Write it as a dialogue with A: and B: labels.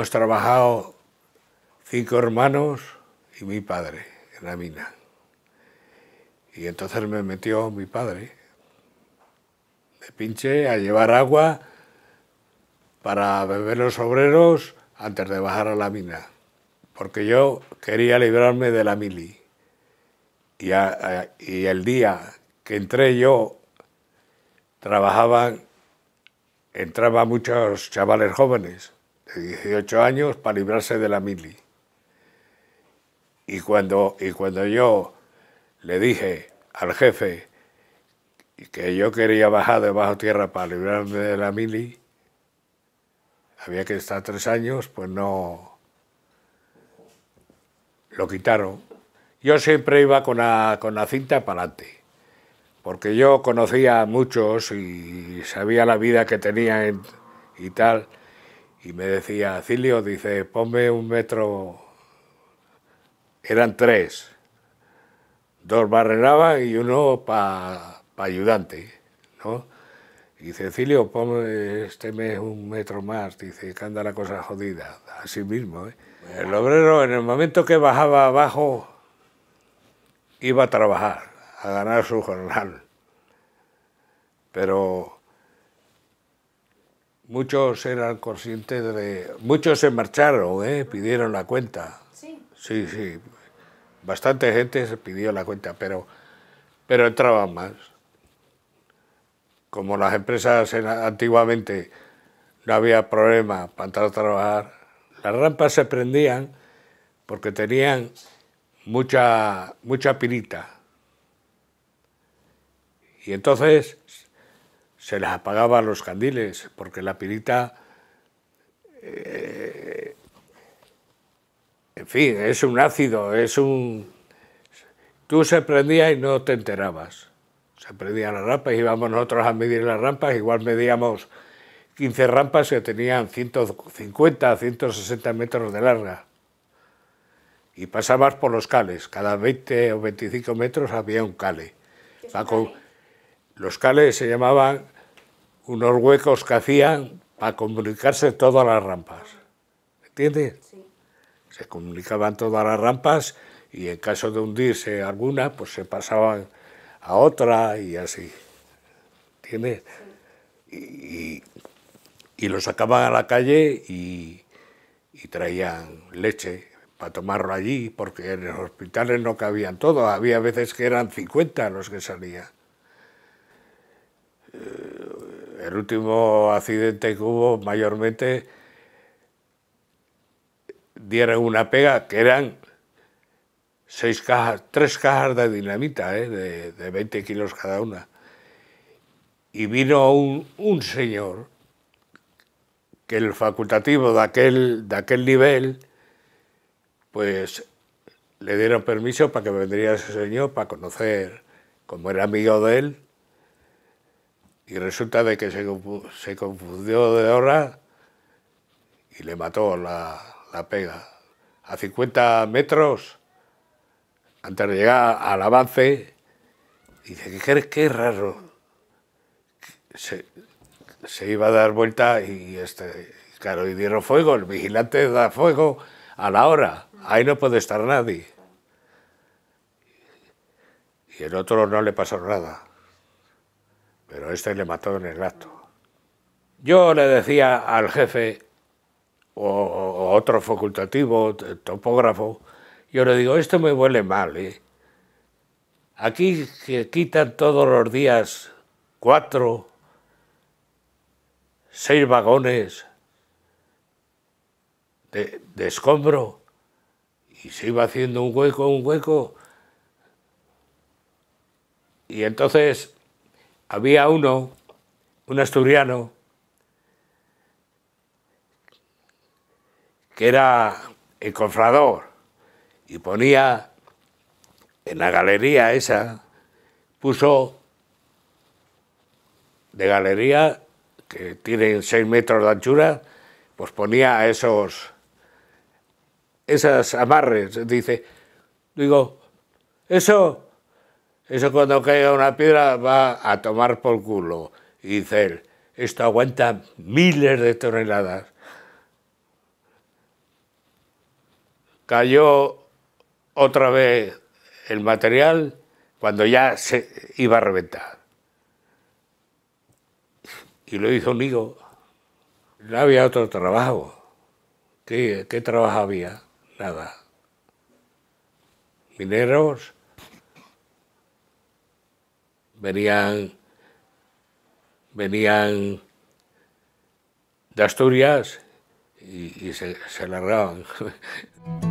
A: Hemos trabajado cinco hermanos y mi padre en la mina. Y entonces me metió mi padre de pinche a llevar agua para beber los obreros antes de bajar a la mina, porque yo quería librarme de la mili. Y, y el día que entré yo, trabajaban, entraban muchos chavales jóvenes 18 años para librarse de la mili. Y cuando, y cuando yo le dije al jefe que yo quería bajar de bajo tierra para librarme de la mili, había que estar tres años, pues no... Lo quitaron. Yo siempre iba con la, con la cinta para adelante, porque yo conocía a muchos y sabía la vida que tenía y tal y me decía, Cilio, dice, ponme un metro, eran tres, dos barrenaban y uno para pa ayudante, ¿no? Y dice, Cilio, ponme este mes un metro más, dice, que anda la cosa jodida, así mismo, ¿eh? El obrero, en el momento que bajaba abajo, iba a trabajar, a ganar su jornal. Pero Muchos eran conscientes de... Muchos se marcharon, ¿eh? pidieron la cuenta. Sí. Sí, sí. Bastante gente se pidió la cuenta, pero, pero entraban más. Como las empresas antiguamente no había problema para entrar a trabajar, las rampas se prendían porque tenían mucha, mucha pirita. Y entonces se les apagaba los candiles, porque la pirita, eh, en fin, es un ácido, es un... Tú se prendía y no te enterabas. Se prendían las rampas, íbamos nosotros a medir las rampas, igual medíamos 15 rampas que tenían 150, 160 metros de larga. Y pasabas por los cales, cada 20 o 25 metros había un cale. Los cales se llamaban unos huecos que hacían para comunicarse todas las rampas. ¿Entiendes? Se comunicaban todas las rampas y en caso de hundirse alguna, pues se pasaban a otra y así. ¿Entiendes? Y, lo sacaban a la calle y, traían leche para tomarlo allí, porque en los hospitales no cabían todo, había veces que eran 50 los que salían el último accidente que hubo mayormente dieron una pega que eran seis cajas, tres cajas de dinamita, ¿eh? de, 20 kilos cada una. Y vino un, señor que el facultativo de aquel, nivel, pues le dieron permiso para que vendría ese señor para conocer, como era amigo de él, y resulta de que se, confundió de hora y le mató la, pega. A 50 metros, antes de llegar al avance, dice, ¿qué raro? Se, iba a dar vuelta y, este, claro, y dieron fuego, el vigilante da fuego a la hora, ahí no puede estar nadie. Y el otro no le pasó nada. Pero este le mató en el gato. Yo le decía al jefe, o, otro facultativo, topógrafo, yo le digo, esto me huele mal. ¿eh? Aquí se quitan todos los días cuatro, seis vagones de, de escombro y se iba haciendo un hueco, un hueco. Y entonces había uno, un asturiano, que era el confrador y ponía en la galería esa, puso de galería que tiene seis metros de anchura, pues ponía esos esas amarres, dice, digo, eso eso cuando caiga una piedra va a tomar por culo. Y dice esto aguanta miles de toneladas. Cayó otra vez el material cuando ya se iba a reventar. Y lo hizo amigo. No había otro trabajo. qué trabajo había? Nada. Mineros venían, venían de Asturias y, se, se largaban.